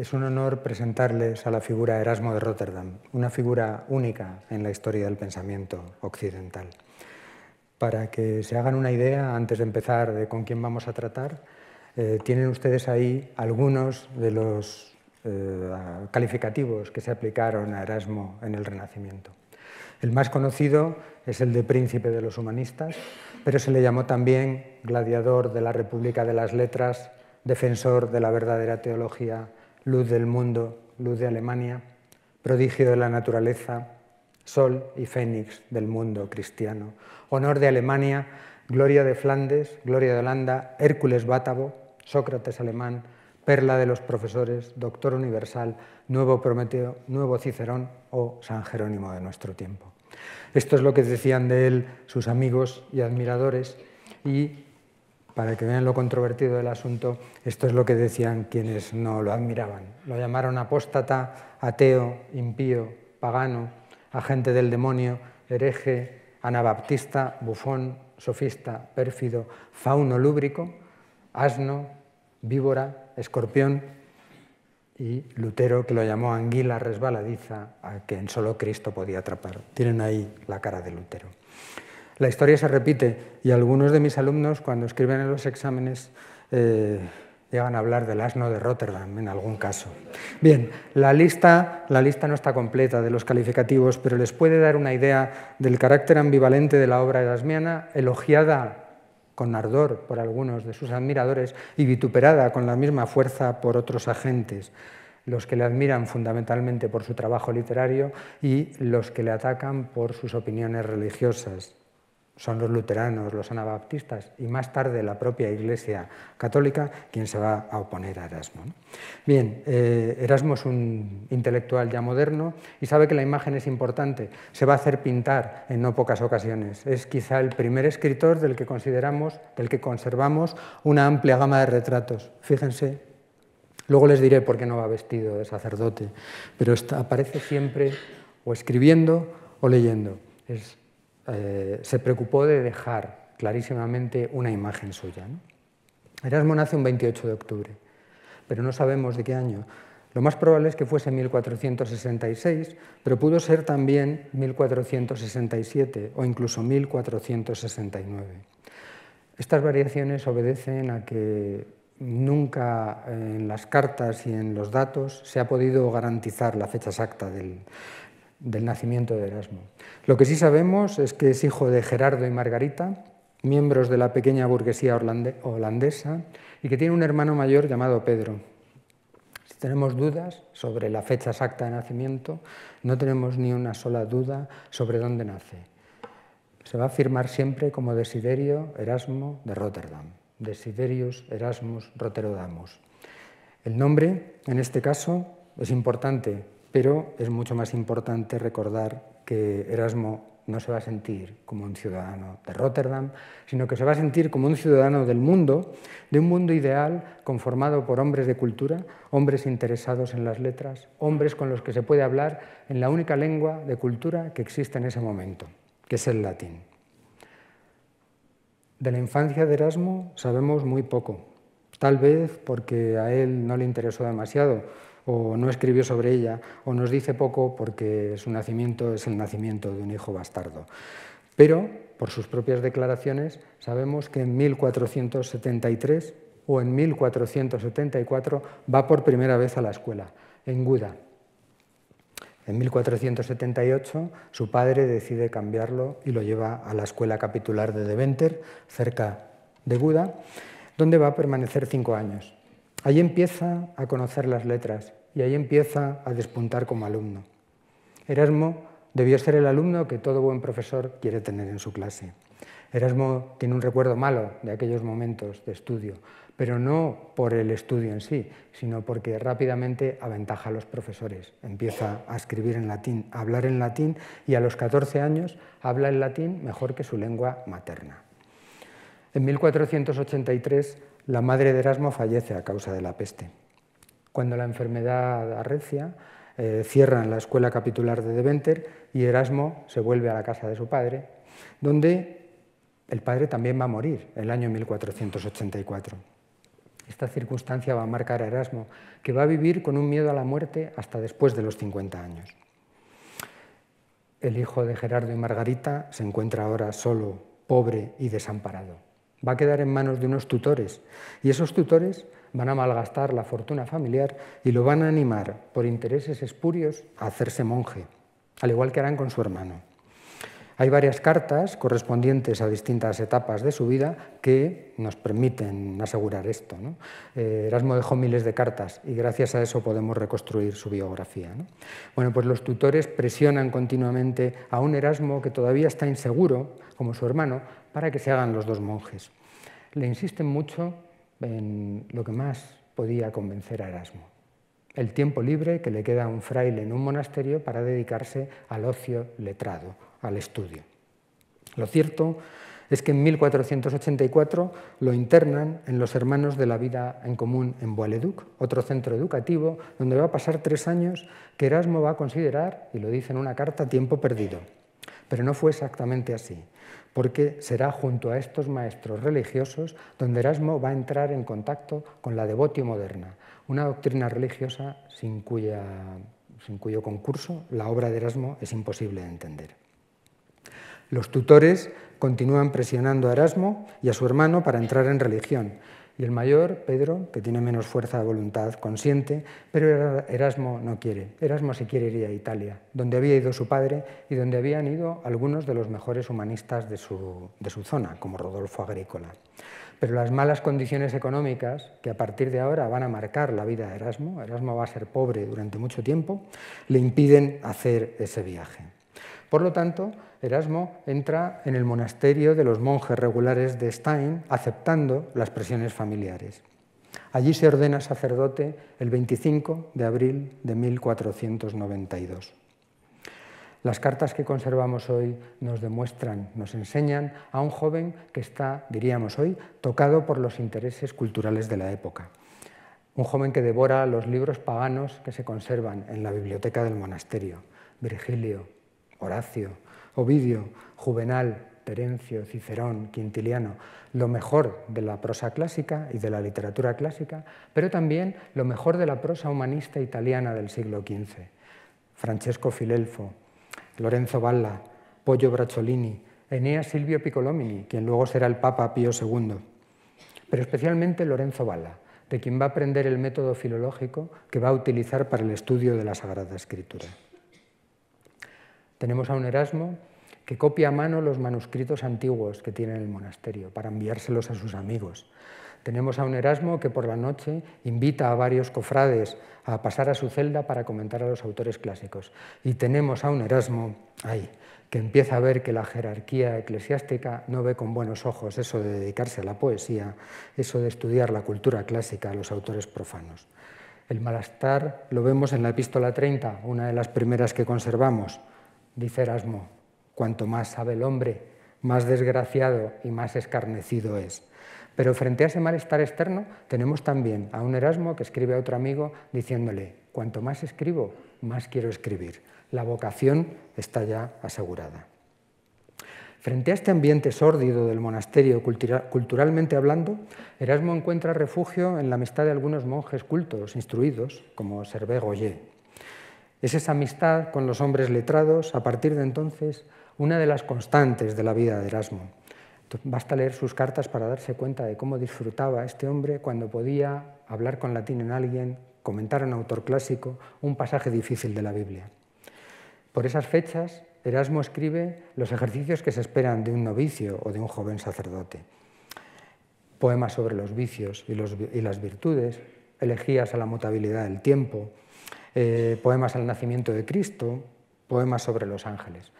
Es un honor presentarles a la figura Erasmo de Rotterdam, una figura única en la historia del pensamiento occidental. Para que se hagan una idea, antes de empezar de con quién vamos a tratar, eh, tienen ustedes ahí algunos de los eh, calificativos que se aplicaron a Erasmo en el Renacimiento. El más conocido es el de príncipe de los humanistas, pero se le llamó también gladiador de la República de las Letras, defensor de la verdadera teología, luz del mundo, luz de Alemania, prodigio de la naturaleza, sol y fénix del mundo cristiano, honor de Alemania, gloria de Flandes, gloria de Holanda, Hércules Bátavo, Sócrates alemán, perla de los profesores, doctor universal, nuevo Prometeo, nuevo Cicerón o San Jerónimo de nuestro tiempo. Esto es lo que decían de él sus amigos y admiradores y para que vean lo controvertido del asunto, esto es lo que decían quienes no lo admiraban. Lo llamaron apóstata, ateo, impío, pagano, agente del demonio, hereje, anabaptista, bufón, sofista, pérfido, fauno lúbrico, asno, víbora, escorpión y Lutero que lo llamó anguila resbaladiza a quien solo Cristo podía atrapar. Tienen ahí la cara de Lutero. La historia se repite y algunos de mis alumnos cuando escriben en los exámenes eh, llegan a hablar del asno de Rotterdam en algún caso. Bien, la lista, la lista no está completa de los calificativos, pero les puede dar una idea del carácter ambivalente de la obra erasmiana, elogiada con ardor por algunos de sus admiradores y vituperada con la misma fuerza por otros agentes los que le admiran fundamentalmente por su trabajo literario y los que le atacan por sus opiniones religiosas son los luteranos, los anabaptistas y más tarde la propia Iglesia Católica quien se va a oponer a Erasmo. Bien, eh, Erasmo es un intelectual ya moderno y sabe que la imagen es importante, se va a hacer pintar en no pocas ocasiones. Es quizá el primer escritor del que consideramos, del que conservamos una amplia gama de retratos. Fíjense, luego les diré por qué no va vestido de sacerdote, pero aparece siempre o escribiendo o leyendo. Es eh, se preocupó de dejar clarísimamente una imagen suya. Erasmo nace un 28 de octubre, pero no sabemos de qué año. Lo más probable es que fuese 1466, pero pudo ser también 1467 o incluso 1469. Estas variaciones obedecen a que nunca en las cartas y en los datos se ha podido garantizar la fecha exacta del, del nacimiento de Erasmo. Lo que sí sabemos es que es hijo de Gerardo y Margarita, miembros de la pequeña burguesía holandesa, y que tiene un hermano mayor llamado Pedro. Si tenemos dudas sobre la fecha exacta de nacimiento, no tenemos ni una sola duda sobre dónde nace. Se va a firmar siempre como Desiderio Erasmo de Rotterdam, Desiderius Erasmus Rotterdamus. El nombre, en este caso, es importante pero es mucho más importante recordar que Erasmo no se va a sentir como un ciudadano de Rotterdam, sino que se va a sentir como un ciudadano del mundo, de un mundo ideal conformado por hombres de cultura, hombres interesados en las letras, hombres con los que se puede hablar en la única lengua de cultura que existe en ese momento, que es el latín. De la infancia de Erasmo sabemos muy poco, tal vez porque a él no le interesó demasiado o no escribió sobre ella, o nos dice poco porque su nacimiento es el nacimiento de un hijo bastardo. Pero, por sus propias declaraciones, sabemos que en 1473 o en 1474 va por primera vez a la escuela, en Guda. En 1478 su padre decide cambiarlo y lo lleva a la escuela capitular de Deventer, cerca de Guda donde va a permanecer cinco años. Ahí empieza a conocer las letras y ahí empieza a despuntar como alumno. Erasmo debió ser el alumno que todo buen profesor quiere tener en su clase. Erasmo tiene un recuerdo malo de aquellos momentos de estudio, pero no por el estudio en sí, sino porque rápidamente aventaja a los profesores. Empieza a escribir en latín, a hablar en latín y a los 14 años habla el latín mejor que su lengua materna. En 1483 la madre de Erasmo fallece a causa de la peste. Cuando la enfermedad arrecia, eh, cierran la escuela capitular de Deventer y Erasmo se vuelve a la casa de su padre, donde el padre también va a morir el año 1484. Esta circunstancia va a marcar a Erasmo, que va a vivir con un miedo a la muerte hasta después de los 50 años. El hijo de Gerardo y Margarita se encuentra ahora solo, pobre y desamparado va a quedar en manos de unos tutores y esos tutores van a malgastar la fortuna familiar y lo van a animar por intereses espurios a hacerse monje, al igual que harán con su hermano. Hay varias cartas correspondientes a distintas etapas de su vida que nos permiten asegurar esto. Eh, Erasmo dejó miles de cartas y gracias a eso podemos reconstruir su biografía. Bueno, pues los tutores presionan continuamente a un Erasmo que todavía está inseguro, como su hermano, para que se hagan los dos monjes. Le insisten mucho en lo que más podía convencer a Erasmo, el tiempo libre que le queda a un fraile en un monasterio para dedicarse al ocio letrado, al estudio. Lo cierto es que en 1484 lo internan en los Hermanos de la Vida en Común en Boileduc, otro centro educativo, donde va a pasar tres años que Erasmo va a considerar, y lo dice en una carta, tiempo perdido. Pero no fue exactamente así porque será junto a estos maestros religiosos donde Erasmo va a entrar en contacto con la devotio moderna, una doctrina religiosa sin, sin cuyo concurso la obra de Erasmo es imposible de entender. Los tutores continúan presionando a Erasmo y a su hermano para entrar en religión, y el mayor, Pedro, que tiene menos fuerza de voluntad, consiente, pero Erasmo no quiere. Erasmo se quiere ir a Italia, donde había ido su padre y donde habían ido algunos de los mejores humanistas de su, de su zona, como Rodolfo Agrícola. Pero las malas condiciones económicas, que a partir de ahora van a marcar la vida de Erasmo, Erasmo va a ser pobre durante mucho tiempo, le impiden hacer ese viaje. Por lo tanto, Erasmo entra en el monasterio de los monjes regulares de Stein, aceptando las presiones familiares. Allí se ordena sacerdote el 25 de abril de 1492. Las cartas que conservamos hoy nos demuestran, nos enseñan a un joven que está, diríamos hoy, tocado por los intereses culturales de la época. Un joven que devora los libros paganos que se conservan en la biblioteca del monasterio. Virgilio, Horacio, Ovidio, Juvenal, Terencio, Cicerón, Quintiliano, lo mejor de la prosa clásica y de la literatura clásica, pero también lo mejor de la prosa humanista italiana del siglo XV. Francesco Filelfo, Lorenzo Valla, Pollo Bracciolini, Enea Silvio Piccolomini, quien luego será el Papa Pío II, pero especialmente Lorenzo Valla, de quien va a aprender el método filológico que va a utilizar para el estudio de la Sagrada Escritura. Tenemos a un Erasmo que copia a mano los manuscritos antiguos que tiene en el monasterio para enviárselos a sus amigos. Tenemos a un Erasmo que por la noche invita a varios cofrades a pasar a su celda para comentar a los autores clásicos. Y tenemos a un Erasmo ahí, que empieza a ver que la jerarquía eclesiástica no ve con buenos ojos eso de dedicarse a la poesía, eso de estudiar la cultura clásica, a los autores profanos. El malestar lo vemos en la epístola 30, una de las primeras que conservamos dice Erasmo, cuanto más sabe el hombre, más desgraciado y más escarnecido es. Pero frente a ese malestar externo tenemos también a un Erasmo que escribe a otro amigo diciéndole, cuanto más escribo, más quiero escribir. La vocación está ya asegurada. Frente a este ambiente sórdido del monasterio, culturalmente hablando, Erasmo encuentra refugio en la amistad de algunos monjes cultos, instruidos, como Servé Goyer. Es esa amistad con los hombres letrados, a partir de entonces, una de las constantes de la vida de Erasmo. Basta leer sus cartas para darse cuenta de cómo disfrutaba este hombre cuando podía hablar con latín en alguien, comentar a un autor clásico, un pasaje difícil de la Biblia. Por esas fechas, Erasmo escribe los ejercicios que se esperan de un novicio o de un joven sacerdote. Poemas sobre los vicios y, y las virtudes, elegías a la mutabilidad del tiempo, eh, poemas al nacimiento de Cristo, poemas sobre los ángeles.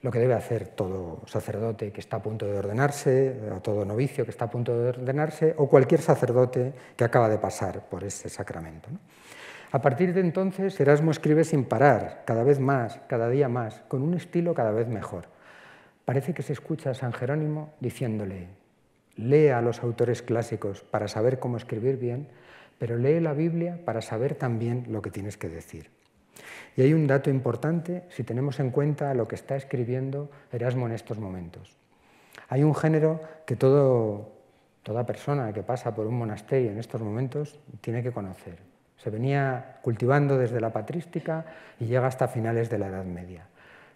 Lo que debe hacer todo sacerdote que está a punto de ordenarse, todo novicio que está a punto de ordenarse, o cualquier sacerdote que acaba de pasar por ese sacramento. A partir de entonces, Erasmo escribe sin parar, cada vez más, cada día más, con un estilo cada vez mejor. Parece que se escucha a San Jerónimo diciéndole, lea a los autores clásicos para saber cómo escribir bien pero lee la Biblia para saber también lo que tienes que decir. Y hay un dato importante si tenemos en cuenta lo que está escribiendo Erasmo en estos momentos. Hay un género que toda persona que pasa por un monasterio en estos momentos tiene que conocer. Se venía cultivando desde la patrística y llega hasta finales de la Edad Media.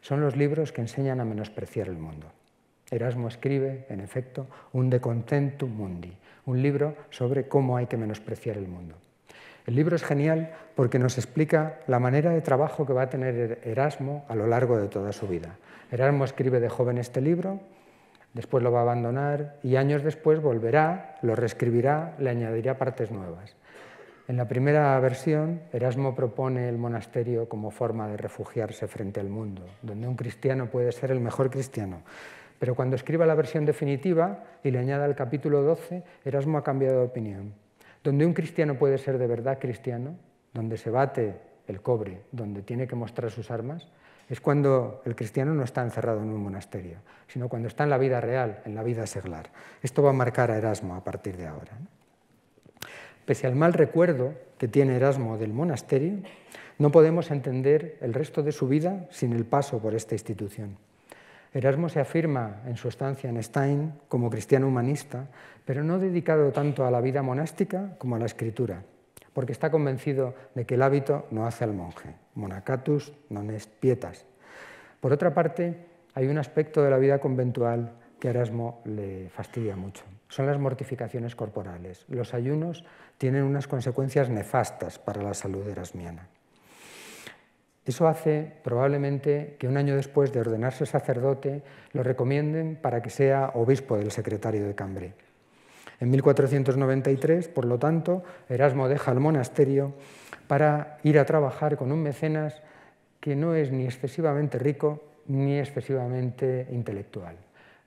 Son los libros que enseñan a menospreciar el mundo. Erasmo escribe, en efecto, un De Contentum Mundi, un libro sobre cómo hay que menospreciar el mundo. El libro es genial porque nos explica la manera de trabajo que va a tener Erasmo a lo largo de toda su vida. Erasmo escribe de joven este libro, después lo va a abandonar y años después volverá, lo reescribirá, le añadirá partes nuevas. En la primera versión, Erasmo propone el monasterio como forma de refugiarse frente al mundo, donde un cristiano puede ser el mejor cristiano, pero cuando escriba la versión definitiva y le añada el capítulo 12, Erasmo ha cambiado de opinión. Donde un cristiano puede ser de verdad cristiano, donde se bate el cobre, donde tiene que mostrar sus armas, es cuando el cristiano no está encerrado en un monasterio, sino cuando está en la vida real, en la vida seglar. Esto va a marcar a Erasmo a partir de ahora. Pese al mal recuerdo que tiene Erasmo del monasterio, no podemos entender el resto de su vida sin el paso por esta institución. Erasmo se afirma en su estancia en Stein como cristiano humanista, pero no dedicado tanto a la vida monástica como a la escritura, porque está convencido de que el hábito no hace al monje. Monacatus non est pietas. Por otra parte, hay un aspecto de la vida conventual que a Erasmo le fastidia mucho. Son las mortificaciones corporales. Los ayunos tienen unas consecuencias nefastas para la salud erasmiana. Eso hace probablemente que un año después de ordenarse sacerdote lo recomienden para que sea obispo del secretario de Cambre. En 1493, por lo tanto, Erasmo deja el monasterio para ir a trabajar con un mecenas que no es ni excesivamente rico ni excesivamente intelectual.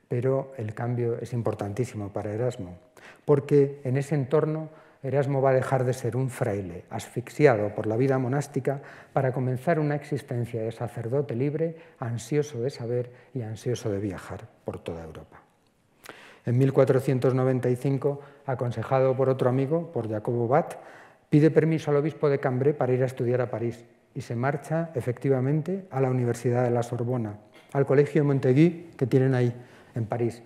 Pero el cambio es importantísimo para Erasmo, porque en ese entorno Erasmo va a dejar de ser un fraile, asfixiado por la vida monástica, para comenzar una existencia de sacerdote libre, ansioso de saber y ansioso de viajar por toda Europa. En 1495, aconsejado por otro amigo, por Jacobo Bat, pide permiso al obispo de Cambrai para ir a estudiar a París y se marcha efectivamente a la Universidad de la Sorbona, al Colegio de Montaigu que tienen ahí en París.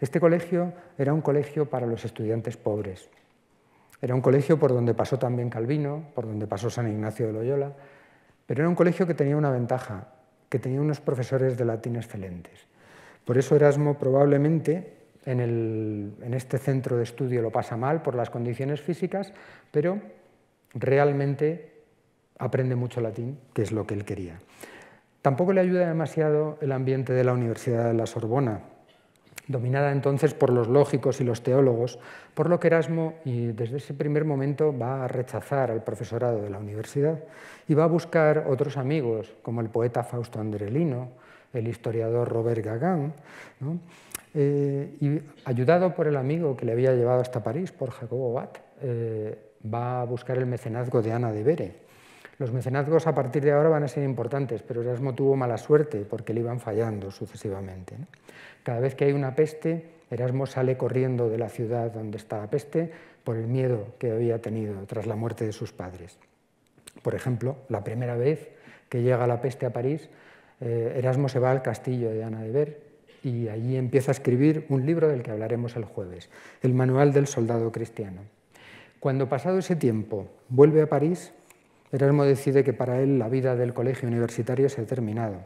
Este colegio era un colegio para los estudiantes pobres, era un colegio por donde pasó también Calvino, por donde pasó San Ignacio de Loyola, pero era un colegio que tenía una ventaja, que tenía unos profesores de latín excelentes. Por eso Erasmo probablemente en, este centro de estudio lo pasa mal por las condiciones físicas, pero realmente aprende mucho latín, que es lo que él quería. Tampoco le ayuda demasiado el ambiente de la Universidad de la Sorbona, dominada entonces por los lógicos y los teólogos, por lo que Erasmo y desde ese primer momento va a rechazar al profesorado de la universidad y va a buscar otros amigos, como el poeta Fausto Andrelino, el historiador Robert Gagán, eh, y ayudado por el amigo que le había llevado hasta París, por Jacobo Watt, eh, va a buscar el mecenazgo de Ana de Bere. Los mecenazgos a partir de ahora van a ser importantes, pero Erasmo tuvo mala suerte porque le iban fallando sucesivamente. Cada vez que hay una peste, Erasmo sale corriendo de la ciudad donde está la peste por el miedo que había tenido tras la muerte de sus padres. Por ejemplo, la primera vez que llega la peste a París, eh, Erasmo se va al castillo de Ana de Ver y allí empieza a escribir un libro del que hablaremos el jueves, el Manual del Soldado Cristiano. Cuando pasado ese tiempo vuelve a París, Erasmo decide que para él la vida del colegio universitario se ha terminado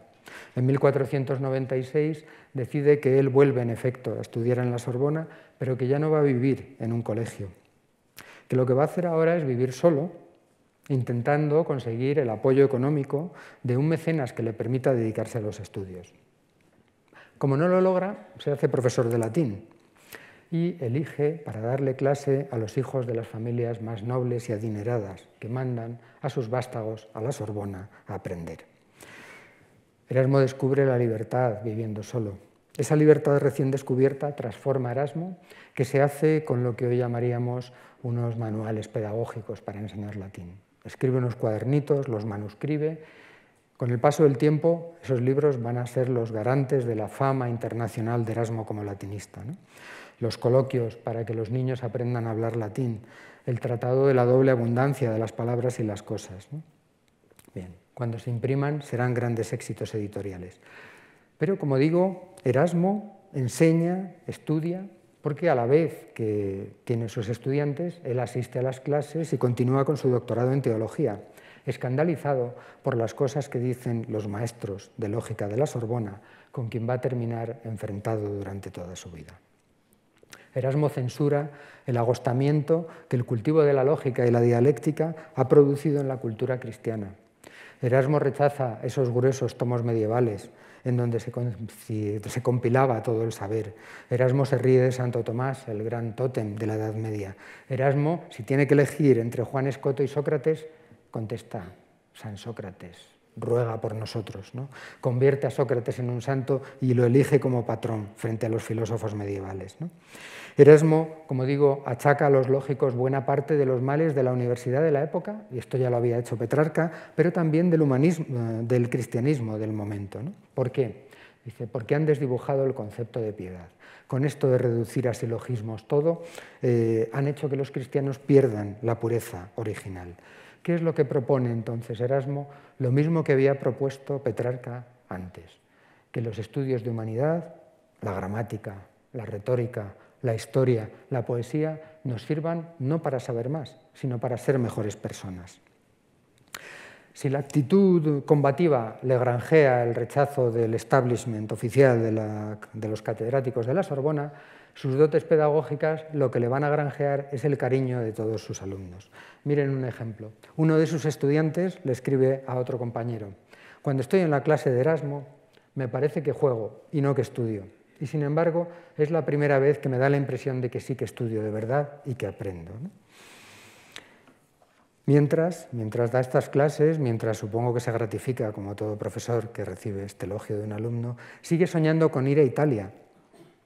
en 1496 decide que él vuelve en efecto a estudiar en la Sorbona, pero que ya no va a vivir en un colegio, que lo que va a hacer ahora es vivir solo, intentando conseguir el apoyo económico de un mecenas que le permita dedicarse a los estudios. Como no lo logra, se hace profesor de latín y elige para darle clase a los hijos de las familias más nobles y adineradas que mandan a sus vástagos a la Sorbona a aprender. Erasmo descubre la libertad viviendo solo. Esa libertad recién descubierta transforma a Erasmo, que se hace con lo que hoy llamaríamos unos manuales pedagógicos para enseñar latín. Escribe unos cuadernitos, los manuscribe. Con el paso del tiempo, esos libros van a ser los garantes de la fama internacional de Erasmo como latinista. Los coloquios para que los niños aprendan a hablar latín, el tratado de la doble abundancia de las palabras y las cosas. Cuando se impriman serán grandes éxitos editoriales. Pero como digo, Erasmo enseña, estudia, porque a la vez que tiene sus estudiantes, él asiste a las clases y continúa con su doctorado en teología, escandalizado por las cosas que dicen los maestros de lógica de la Sorbona, con quien va a terminar enfrentado durante toda su vida. Erasmo censura el agostamiento que el cultivo de la lógica y la dialéctica ha producido en la cultura cristiana Erasmo rechaza esos gruesos tomos medievales en donde se, compilaba todo el saber. Erasmo se ríe de Santo Tomás, el gran tótem de la Edad Media. Erasmo, si tiene que elegir entre Juan Escoto y Sócrates, contesta San Sócrates ruega por nosotros. ¿no? Convierte a Sócrates en un santo y lo elige como patrón frente a los filósofos medievales. Erasmo, como digo, achaca a los lógicos buena parte de los males de la universidad de la época, y esto ya lo había hecho Petrarca, pero también del humanismo, del cristianismo del momento. ¿Por qué? Dice, porque han desdibujado el concepto de piedad. Con esto de reducir a silogismos todo, eh, han hecho que los cristianos pierdan la pureza original. ¿Qué es lo que propone entonces Erasmo? lo mismo que había propuesto Petrarca antes, que los estudios de humanidad, la gramática, la retórica, la historia, la poesía, nos sirvan no para saber más, sino para ser mejores personas. Si la actitud combativa le granjea el rechazo del establishment oficial de, de los catedráticos de la Sorbona, sus dotes pedagógicas lo que le van a granjear es el cariño de todos sus alumnos. Miren un ejemplo. Uno de sus estudiantes le escribe a otro compañero, cuando estoy en la clase de Erasmo, me parece que juego y no que estudio. Y sin embargo, es la primera vez que me da la impresión de que sí que estudio de verdad y que aprendo. Mientras, mientras da estas clases, mientras supongo que se gratifica, como todo profesor que recibe este elogio de un alumno, sigue soñando con ir a Italia,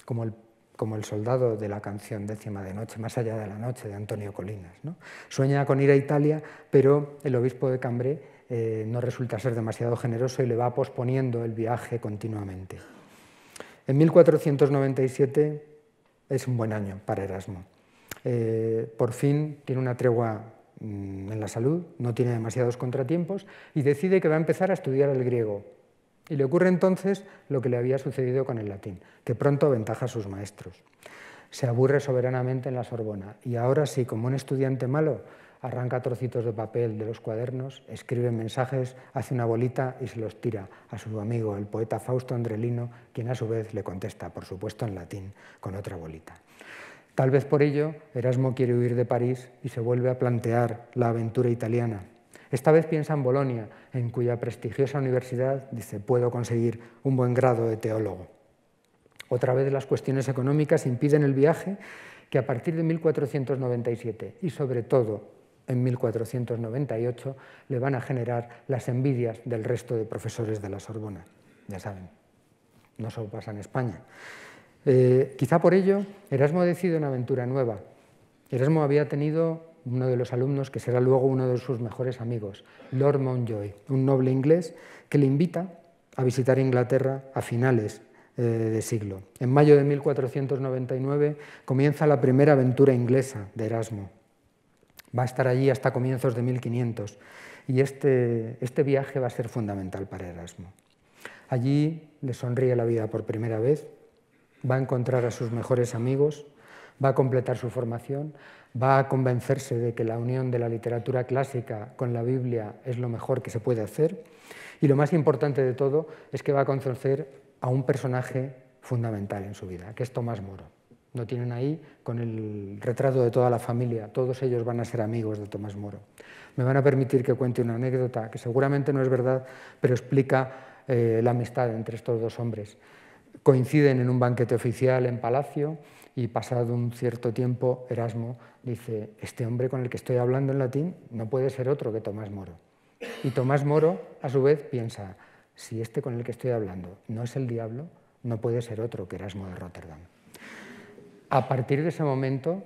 como el como el soldado de la canción décima de noche, más allá de la noche, de Antonio Colinas. Sueña con ir a Italia, pero el obispo de Cambre eh, no resulta ser demasiado generoso y le va posponiendo el viaje continuamente. En 1497 es un buen año para Erasmo. Eh, por fin tiene una tregua mm, en la salud, no tiene demasiados contratiempos y decide que va a empezar a estudiar el griego y le ocurre entonces lo que le había sucedido con el latín, que pronto aventaja a sus maestros. Se aburre soberanamente en la Sorbona y ahora sí, como un estudiante malo, arranca trocitos de papel de los cuadernos, escribe mensajes, hace una bolita y se los tira a su amigo, el poeta Fausto Andrelino, quien a su vez le contesta, por supuesto en latín, con otra bolita. Tal vez por ello, Erasmo quiere huir de París y se vuelve a plantear la aventura italiana, esta vez piensa en Bolonia, en cuya prestigiosa universidad dice, puedo conseguir un buen grado de teólogo. Otra vez las cuestiones económicas impiden el viaje que a partir de 1497 y sobre todo en 1498 le van a generar las envidias del resto de profesores de la Sorbona. Ya saben, no solo pasa en España. Eh, quizá por ello Erasmo ha decidido una aventura nueva. Erasmo había tenido uno de los alumnos que será luego uno de sus mejores amigos, Lord Mountjoy, un noble inglés que le invita a visitar Inglaterra a finales eh, de siglo. En mayo de 1499 comienza la primera aventura inglesa de Erasmo. Va a estar allí hasta comienzos de 1500 y este, este viaje va a ser fundamental para Erasmo. Allí le sonríe la vida por primera vez, va a encontrar a sus mejores amigos, va a completar su formación, va a convencerse de que la unión de la literatura clásica con la Biblia es lo mejor que se puede hacer. Y lo más importante de todo es que va a conocer a un personaje fundamental en su vida, que es Tomás Moro. No tienen ahí con el retrato de toda la familia. Todos ellos van a ser amigos de Tomás Moro. Me van a permitir que cuente una anécdota que seguramente no es verdad, pero explica eh, la amistad entre estos dos hombres. Coinciden en un banquete oficial en Palacio y pasado un cierto tiempo Erasmo dice, este hombre con el que estoy hablando en latín no puede ser otro que Tomás Moro. Y Tomás Moro, a su vez, piensa, si este con el que estoy hablando no es el diablo, no puede ser otro que Erasmo de Rotterdam. A partir de ese momento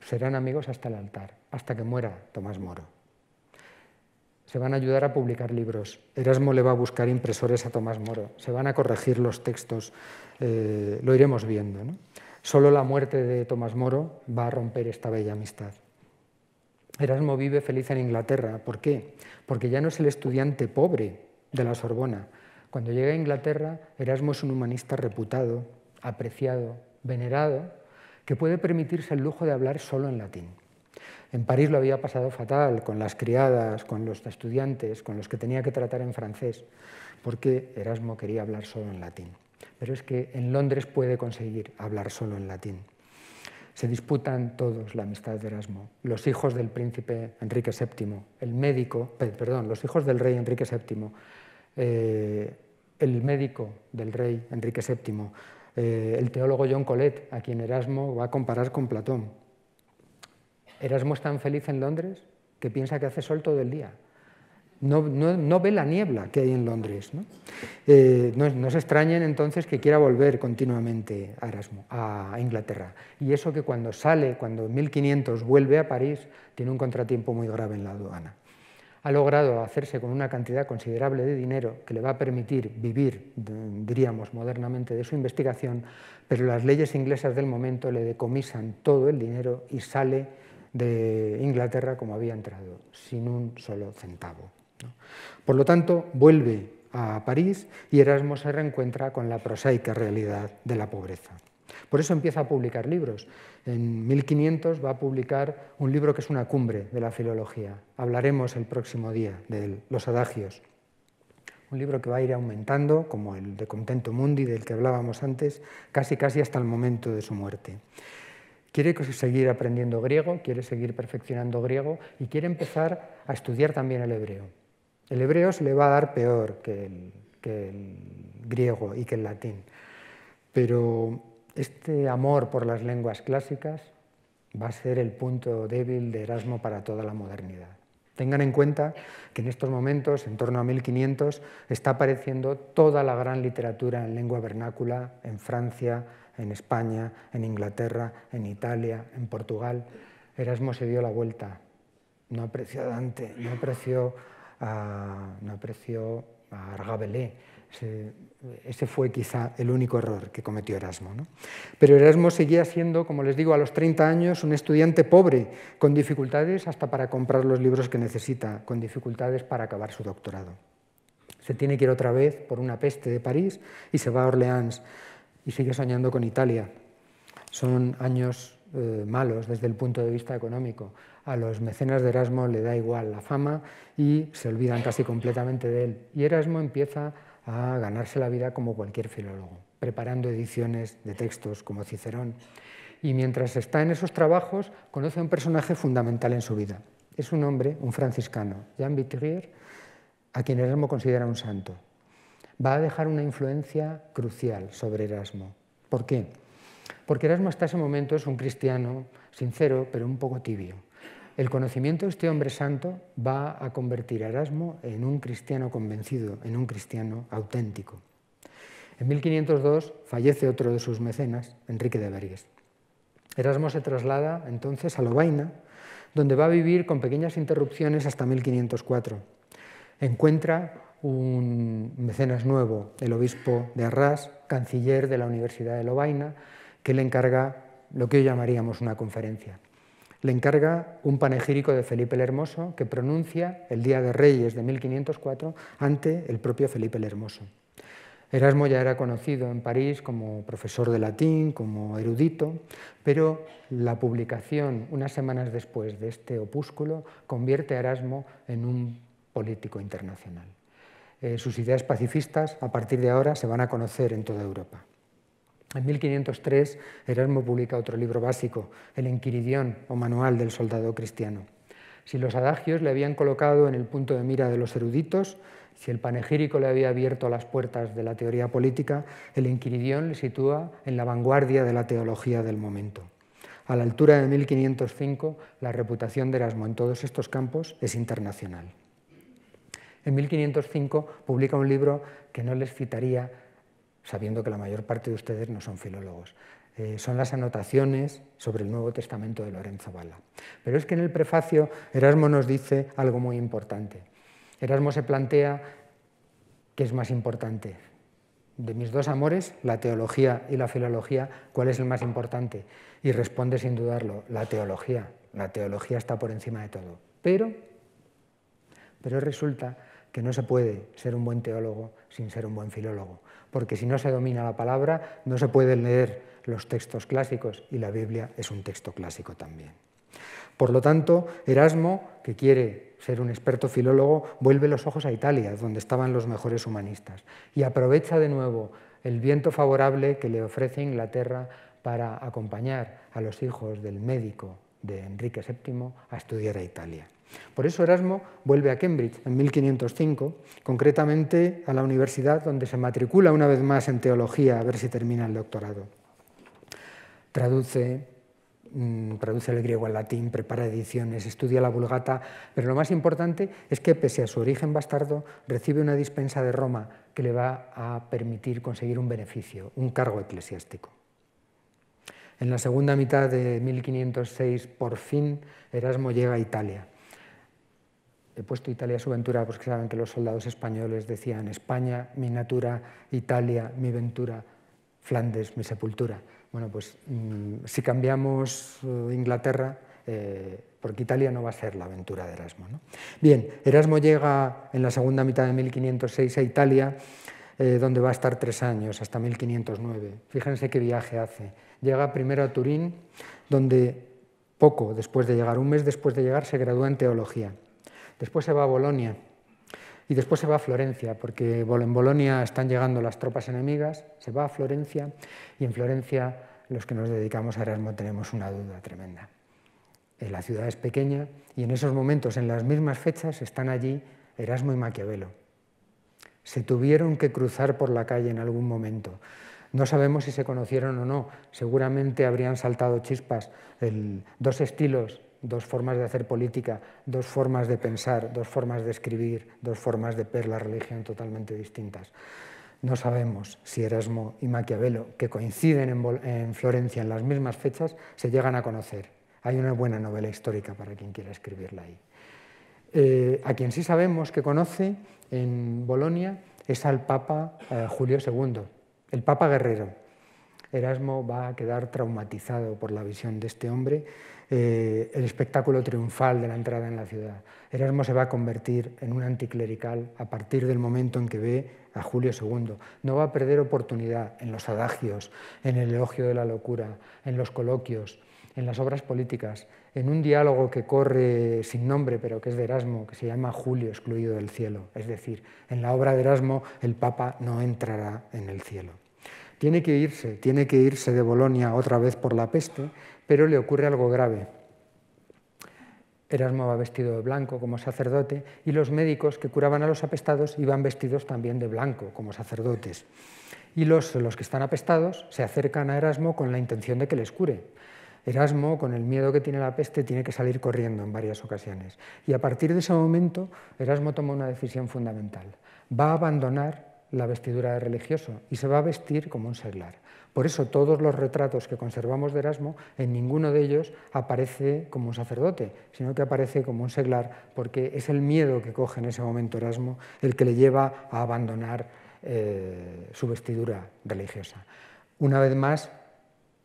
serán amigos hasta el altar, hasta que muera Tomás Moro. Se van a ayudar a publicar libros. Erasmo le va a buscar impresores a Tomás Moro. Se van a corregir los textos. Eh, lo iremos viendo. ¿no? Solo la muerte de Tomás Moro va a romper esta bella amistad. Erasmo vive feliz en Inglaterra. ¿Por qué? Porque ya no es el estudiante pobre de la Sorbona. Cuando llega a Inglaterra, Erasmo es un humanista reputado, apreciado, venerado, que puede permitirse el lujo de hablar solo en latín. En París lo había pasado fatal, con las criadas, con los estudiantes, con los que tenía que tratar en francés, porque Erasmo quería hablar solo en latín pero es que en Londres puede conseguir hablar solo en latín. Se disputan todos la amistad de Erasmo. Los hijos del príncipe Enrique VII, el médico, perdón, los hijos del rey Enrique VII, eh, el médico del rey Enrique VII, eh, el teólogo John Colet, a quien Erasmo va a comparar con Platón. Erasmo es tan feliz en Londres que piensa que hace sol todo el día no, ve la niebla que hay en Londres. ¿no? Eh, se extrañen entonces que quiera volver continuamente a, a Inglaterra. Y eso que cuando sale, cuando en 1500 vuelve a París, tiene un contratiempo muy grave en la aduana. Ha logrado hacerse con una cantidad considerable de dinero que le va a permitir vivir, diríamos modernamente, de su investigación, pero las leyes inglesas del momento le decomisan todo el dinero y sale de Inglaterra como había entrado, sin un solo centavo. Por lo tanto, vuelve a París y Erasmo se reencuentra con la prosaica realidad de la pobreza. Por eso empieza a publicar libros. En 1500 va a publicar un libro que es una cumbre de la filología. Hablaremos el próximo día de los adagios. Un libro que va a ir aumentando, como el de Contento Mundi, del que hablábamos antes, casi casi hasta el momento de su muerte. Quiere seguir aprendiendo griego, quiere seguir perfeccionando griego y quiere empezar a estudiar también el hebreo. El hebreo se le va a dar peor que el, griego y que el latín. Pero este amor por las lenguas clásicas va a ser el punto débil de Erasmo para toda la modernidad. Tengan en cuenta que en estos momentos, en torno a 1500, está apareciendo toda la gran literatura en lengua vernácula en Francia, en España, en Inglaterra, en Italia, en Portugal. Erasmo se dio la vuelta, no apreció a Dante, no apreció a, un apreció a Argabelé. Ese, fue quizá el único error que cometió Erasmo. Pero Erasmo seguía siendo, como les digo, a los 30 años un estudiante pobre, con dificultades hasta para comprar los libros que necesita, con dificultades para acabar su doctorado. Se tiene que ir otra vez por una peste de París y se va a Orleans y sigue soñando con Italia. Son años eh, malos desde el punto de vista económico a los mecenas de Erasmo le da igual la fama y se olvidan casi completamente de él. Y Erasmo empieza a ganarse la vida como cualquier filólogo, preparando ediciones de textos como Cicerón. Y mientras está en esos trabajos, conoce a un personaje fundamental en su vida. Es un hombre, un franciscano, Jean Vitrier, a quien Erasmo considera un santo. Va a dejar una influencia crucial sobre Erasmo. ¿Por qué? Porque Erasmo hasta ese momento es un cristiano sincero, pero un poco tibio el conocimiento de este hombre santo va a convertir a Erasmo en un cristiano convencido, en un cristiano auténtico. En 1502 fallece otro de sus mecenas, Enrique de Vergues. Erasmo se traslada entonces a Lovaina, donde va a vivir con pequeñas interrupciones hasta 1504. Encuentra un mecenas nuevo, el obispo de Arras, canciller de la Universidad de Lovaina, que le encarga lo que hoy llamaríamos una conferencia le encarga un panegírico de Felipe el Hermoso que pronuncia el Día de Reyes de 1504 ante el propio Felipe el Hermoso. Erasmo ya era conocido en París como profesor de latín, como erudito, pero la publicación unas semanas después de este opúsculo convierte a Erasmo en un político internacional. Eh, sus ideas pacifistas a partir de ahora se van a conocer en toda Europa. En 1503 Erasmo publica otro libro básico, el Enquiridión o Manual del Soldado Cristiano. Si los adagios le habían colocado en el punto de mira de los eruditos, si el panegírico le había abierto las puertas de la teoría política, el Enquiridión le sitúa en la vanguardia de la teología del momento. A la altura de 1505, la reputación de Erasmo en todos estos campos es internacional. En 1505 publica un libro que no les citaría sabiendo que la mayor parte de ustedes no son filólogos. Eh, son las anotaciones sobre el Nuevo Testamento de Lorenzo Valla. Pero es que en el prefacio Erasmo nos dice algo muy importante. Erasmo se plantea qué es más importante. De mis dos amores, la teología y la filología, ¿cuál es el más importante? Y responde sin dudarlo, la teología. La teología está por encima de todo. Pero, pero resulta que no se puede ser un buen teólogo sin ser un buen filólogo porque si no se domina la palabra no se pueden leer los textos clásicos y la Biblia es un texto clásico también. Por lo tanto, Erasmo, que quiere ser un experto filólogo, vuelve los ojos a Italia, donde estaban los mejores humanistas, y aprovecha de nuevo el viento favorable que le ofrece Inglaterra para acompañar a los hijos del médico de Enrique VII a estudiar a Italia. Por eso Erasmo vuelve a Cambridge en 1505, concretamente a la universidad donde se matricula una vez más en teología a ver si termina el doctorado. Mm, traduce, el griego al latín, prepara ediciones, estudia la vulgata, pero lo más importante es que pese a su origen bastardo recibe una dispensa de Roma que le va a permitir conseguir un beneficio, un cargo eclesiástico. En la segunda mitad de 1506, por fin, Erasmo llega a Italia He puesto Italia su ventura porque saben que los soldados españoles decían España, mi natura, Italia, mi ventura, Flandes, mi sepultura. Bueno, pues mm, si cambiamos eh, Inglaterra, eh, porque Italia no va a ser la aventura de Erasmo. Bien, Erasmo llega en la segunda mitad de 1506 a Italia, eh, donde va a estar tres años, hasta 1509. Fíjense qué viaje hace. Llega primero a Turín, donde poco después de llegar, un mes después de llegar, se gradúa en teología. Después se va a Bolonia y después se va a Florencia, porque en Bolonia están llegando las tropas enemigas, se va a Florencia y en Florencia los que nos dedicamos a Erasmo tenemos una duda tremenda. Eh, la ciudad es pequeña y en esos momentos, en las mismas fechas, están allí Erasmo y Maquiavelo. Se tuvieron que cruzar por la calle en algún momento. No sabemos si se conocieron o no, seguramente habrían saltado chispas, dos estilos dos formas de hacer política, dos formas de pensar, dos formas de escribir, dos formas de ver la religión totalmente distintas. No sabemos si Erasmo y Maquiavelo, que coinciden en, Florencia en las mismas fechas, se llegan a conocer. Hay una buena novela histórica para quien quiera escribirla ahí. Eh, a quien sí sabemos que conoce en Bolonia es al Papa eh, Julio II, el Papa Guerrero. Erasmo va a quedar traumatizado por la visión de este hombre eh, el espectáculo triunfal de la entrada en la ciudad. Erasmo se va a convertir en un anticlerical a partir del momento en que ve a Julio II. No va a perder oportunidad en los adagios, en el elogio de la locura, en los coloquios, en las obras políticas, en un diálogo que corre sin nombre, pero que es de Erasmo, que se llama Julio excluido del cielo. Es decir, en la obra de Erasmo el Papa no entrará en el cielo. Tiene que irse, tiene que irse de Bolonia otra vez por la peste, pero le ocurre algo grave. Erasmo va vestido de blanco como sacerdote y los médicos que curaban a los apestados iban vestidos también de blanco como sacerdotes. Y los, que están apestados se acercan a Erasmo con la intención de que les cure. Erasmo, con el miedo que tiene la peste, tiene que salir corriendo en varias ocasiones. Y a partir de ese momento, Erasmo toma una decisión fundamental. Va a abandonar la vestidura de religioso y se va a vestir como un seglar. Por eso todos los retratos que conservamos de Erasmo, en ninguno de ellos aparece como un sacerdote, sino que aparece como un seglar, porque es el miedo que coge en ese momento Erasmo el que le lleva a abandonar eh, su vestidura religiosa. Una vez más,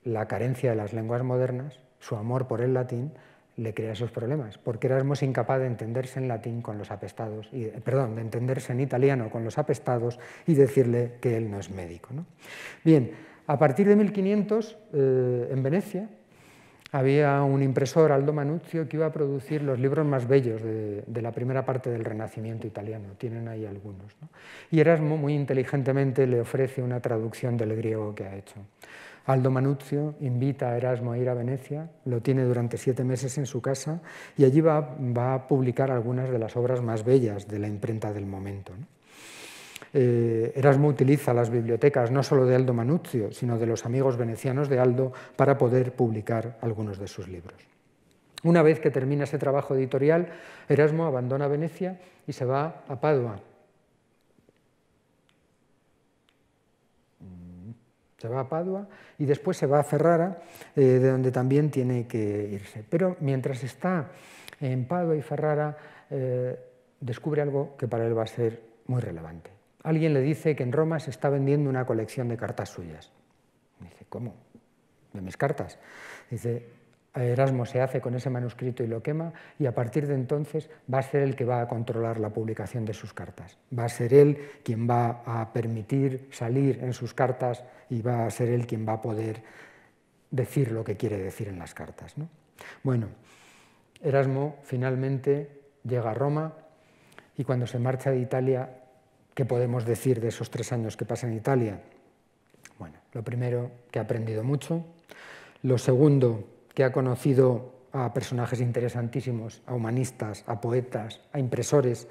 la carencia de las lenguas modernas, su amor por el latín, le crea esos problemas, porque Erasmo es incapaz de entenderse en latín con los apestados, y, perdón, de entenderse en italiano con los apestados y decirle que él no es médico. Bien, a partir de 1500, eh, en Venecia, había un impresor, Aldo Manuzio, que iba a producir los libros más bellos de, la primera parte del Renacimiento italiano. Tienen ahí algunos. Y Erasmo muy inteligentemente le ofrece una traducción del griego que ha hecho. Aldo Manuzio invita a Erasmo a ir a Venecia, lo tiene durante siete meses en su casa y allí va, a publicar algunas de las obras más bellas de la imprenta del momento. Eh, Erasmo utiliza las bibliotecas no solo de Aldo Manuzio, sino de los amigos venecianos de Aldo para poder publicar algunos de sus libros. Una vez que termina ese trabajo editorial, Erasmo abandona Venecia y se va a Padua. Se va a Padua y después se va a Ferrara, eh, de donde también tiene que irse. Pero mientras está en Padua y Ferrara, eh, descubre algo que para él va a ser muy relevante alguien le dice que en Roma se está vendiendo una colección de cartas suyas. Dice, ¿cómo? ¿De mis cartas? Dice, Erasmo se hace con ese manuscrito y lo quema y a partir de entonces va a ser el que va a controlar la publicación de sus cartas. Va a ser él quien va a permitir salir en sus cartas y va a ser él quien va a poder decir lo que quiere decir en las cartas. Bueno, Erasmo finalmente llega a Roma y cuando se marcha de Italia ¿Qué podemos decir de esos tres años que pasa en Italia? Bueno, lo primero, que ha aprendido mucho. Lo segundo, que ha conocido a personajes interesantísimos, a humanistas, a poetas, a impresores,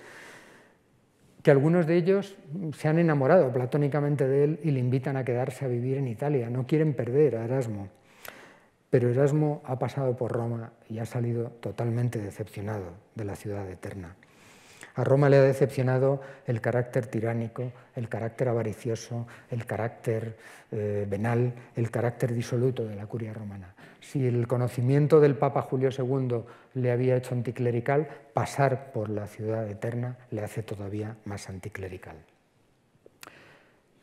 que algunos de ellos se han enamorado platónicamente de él y le invitan a quedarse a vivir en Italia. No quieren perder a Erasmo. Pero Erasmo ha pasado por Roma y ha salido totalmente decepcionado de la ciudad eterna. A Roma le ha decepcionado el carácter tiránico, el carácter avaricioso, el carácter eh, venal, el carácter disoluto de la curia romana. Si el conocimiento del Papa Julio II le había hecho anticlerical, pasar por la ciudad eterna le hace todavía más anticlerical.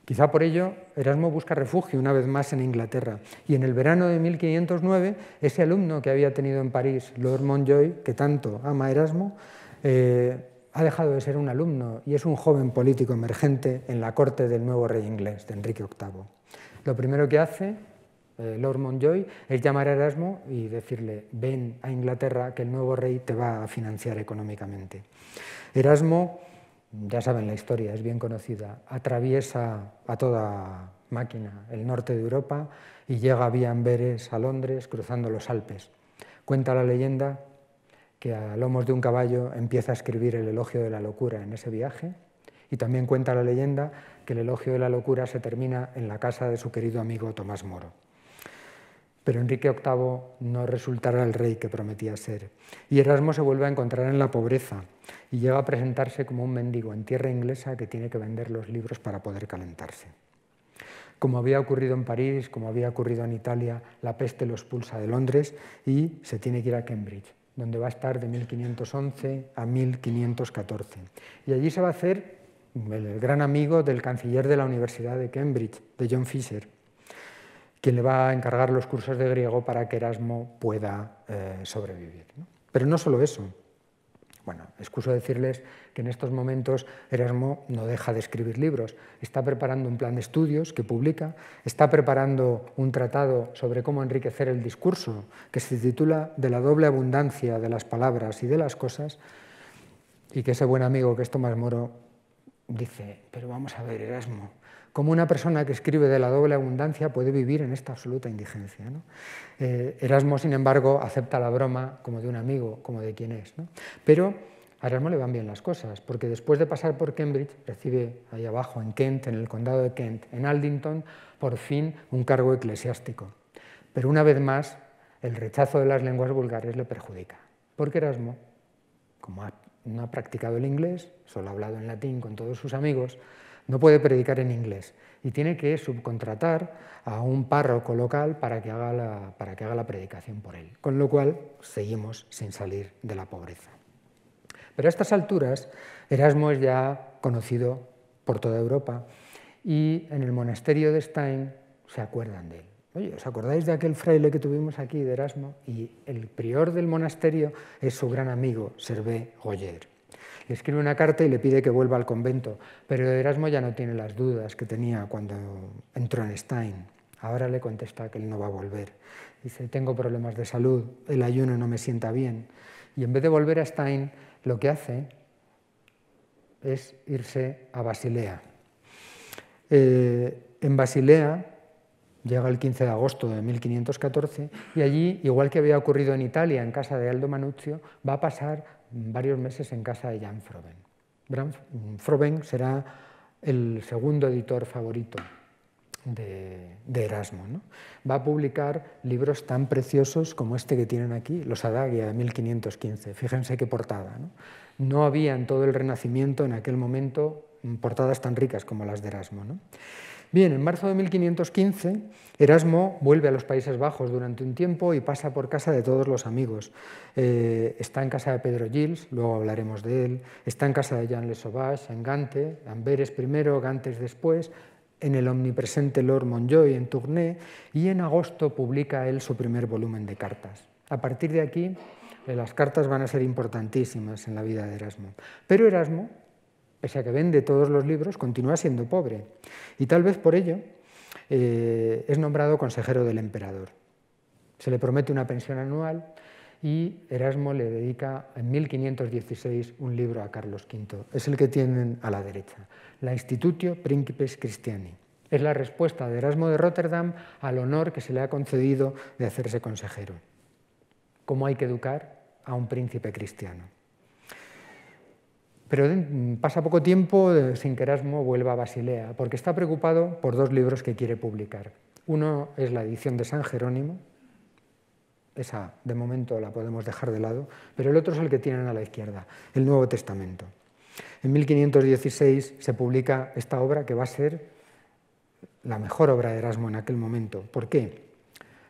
Quizá por ello Erasmo busca refugio una vez más en Inglaterra y en el verano de 1509 ese alumno que había tenido en París, Lord Montjoy, que tanto ama Erasmo, eh, ha dejado de ser un alumno y es un joven político emergente en la corte del nuevo rey inglés, de Enrique VIII. Lo primero que hace eh, Lord Montjoy es llamar a Erasmo y decirle, ven a Inglaterra, que el nuevo rey te va a financiar económicamente. Erasmo, ya saben la historia, es bien conocida, atraviesa a toda máquina el norte de Europa y llega vía Amberes a Londres cruzando los Alpes. Cuenta la leyenda que a lomos de un caballo empieza a escribir el elogio de la locura en ese viaje. Y también cuenta la leyenda que el elogio de la locura se termina en la casa de su querido amigo Tomás Moro. Pero Enrique VIII no resultará el rey que prometía ser. Y Erasmo se vuelve a encontrar en la pobreza y llega a presentarse como un mendigo en tierra inglesa que tiene que vender los libros para poder calentarse. Como había ocurrido en París, como había ocurrido en Italia, la peste lo expulsa de Londres y se tiene que ir a Cambridge donde va a estar de 1511 a 1514. Y allí se va a hacer el gran amigo del canciller de la Universidad de Cambridge, de John Fisher, quien le va a encargar los cursos de griego para que Erasmo pueda eh, sobrevivir. Pero no solo eso, bueno, excuso decirles que en estos momentos Erasmo no deja de escribir libros. Está preparando un plan de estudios que publica, está preparando un tratado sobre cómo enriquecer el discurso, que se titula De la doble abundancia de las palabras y de las cosas, y que ese buen amigo que es Tomás Moro dice, pero vamos a ver, Erasmo, como una persona que escribe de la doble abundancia puede vivir en esta absoluta indigencia. Eh, Erasmo, sin embargo, acepta la broma como de un amigo, como de quien es. Pero a Erasmo le van bien las cosas, porque después de pasar por Cambridge, recibe ahí abajo, en Kent, en el condado de Kent, en Aldington, por fin un cargo eclesiástico. Pero una vez más, el rechazo de las lenguas vulgares le perjudica, porque Erasmo, como no ha practicado el inglés, solo ha hablado en latín con todos sus amigos, no puede predicar en inglés y tiene que subcontratar a un párroco local para que haga la, para que haga la predicación por él, con lo cual seguimos sin salir de la pobreza. Pero a estas alturas, Erasmo es ya conocido por toda Europa y en el monasterio de Stein se acuerdan de él. Oye, ¿os acordáis de aquel fraile que tuvimos aquí de Erasmo? Y el prior del monasterio es su gran amigo, Servé Goyer escribe una carta y le pide que vuelva al convento, pero Erasmo ya no tiene las dudas que tenía cuando entró en Stein. Ahora le contesta que él no va a volver. Dice, tengo problemas de salud, el ayuno no me sienta bien. Y en vez de volver a Stein, lo que hace es irse a Basilea. Eh, en Basilea llega el 15 de agosto de 1514 y allí, igual que había ocurrido en Italia, en casa de Aldo Manuzio, va a pasar varios meses en casa de Jan Froben. Froben será el segundo editor favorito de, Erasmo. Va a publicar libros tan preciosos como este que tienen aquí, Los Adagia de 1515. Fíjense qué portada. ¿no? no había en todo el Renacimiento en aquel momento portadas tan ricas como las de Erasmo. ¿no? Bien, en marzo de 1515, Erasmo vuelve a los Países Bajos durante un tiempo y pasa por casa de todos los amigos. Eh, está en casa de Pedro Gilles, luego hablaremos de él, está en casa de Jean Le Sauvage, en Gante, Amberes primero, Gantes después, en el omnipresente Lord Monjoy en Tournai, y en agosto publica él su primer volumen de cartas. A partir de aquí, eh, las cartas van a ser importantísimas en la vida de Erasmo. Pero Erasmo pese a que vende todos los libros, continúa siendo pobre. Y tal vez por ello eh, es nombrado consejero del emperador. Se le promete una pensión anual y Erasmo le dedica en 1516 un libro a Carlos V. Es el que tienen a la derecha, la Institutio Principes Christiani. Es la respuesta de Erasmo de Rotterdam al honor que se le ha concedido de hacerse consejero. ¿Cómo hay que educar a un príncipe cristiano? Pero mm, pasa poco tiempo eh, sin que Erasmo vuelva a Basilea, porque está preocupado por dos libros que quiere publicar. Uno es la edición de San Jerónimo, esa de momento la podemos dejar de lado, pero el otro es el que tienen a la izquierda, el Nuevo Testamento. En 1516 se publica esta obra que va a ser la mejor obra de Erasmo en aquel momento. ¿Por qué?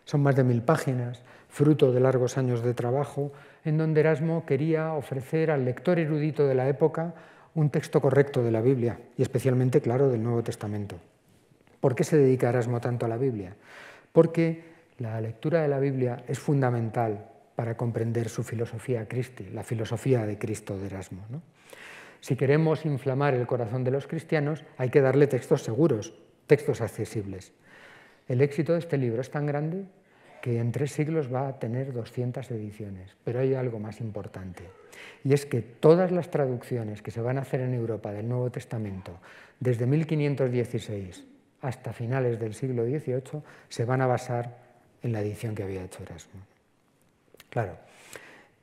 Son más de mil páginas, fruto de largos años de trabajo, en donde Erasmo quería ofrecer al lector erudito de la época un texto correcto de la Biblia, y especialmente, claro, del Nuevo Testamento. ¿Por qué se dedica Erasmo tanto a la Biblia? Porque la lectura de la Biblia es fundamental para comprender su filosofía Cristo, la filosofía de Cristo de Erasmo. Si queremos inflamar el corazón de los cristianos, hay que darle textos seguros, textos accesibles. El éxito de este libro es tan grande que en tres siglos va a tener 200 ediciones, pero hay algo más importante, y es que todas las traducciones que se van a hacer en Europa del Nuevo Testamento, desde 1516 hasta finales del siglo XVIII, se van a basar en la edición que había hecho Erasmo. Claro,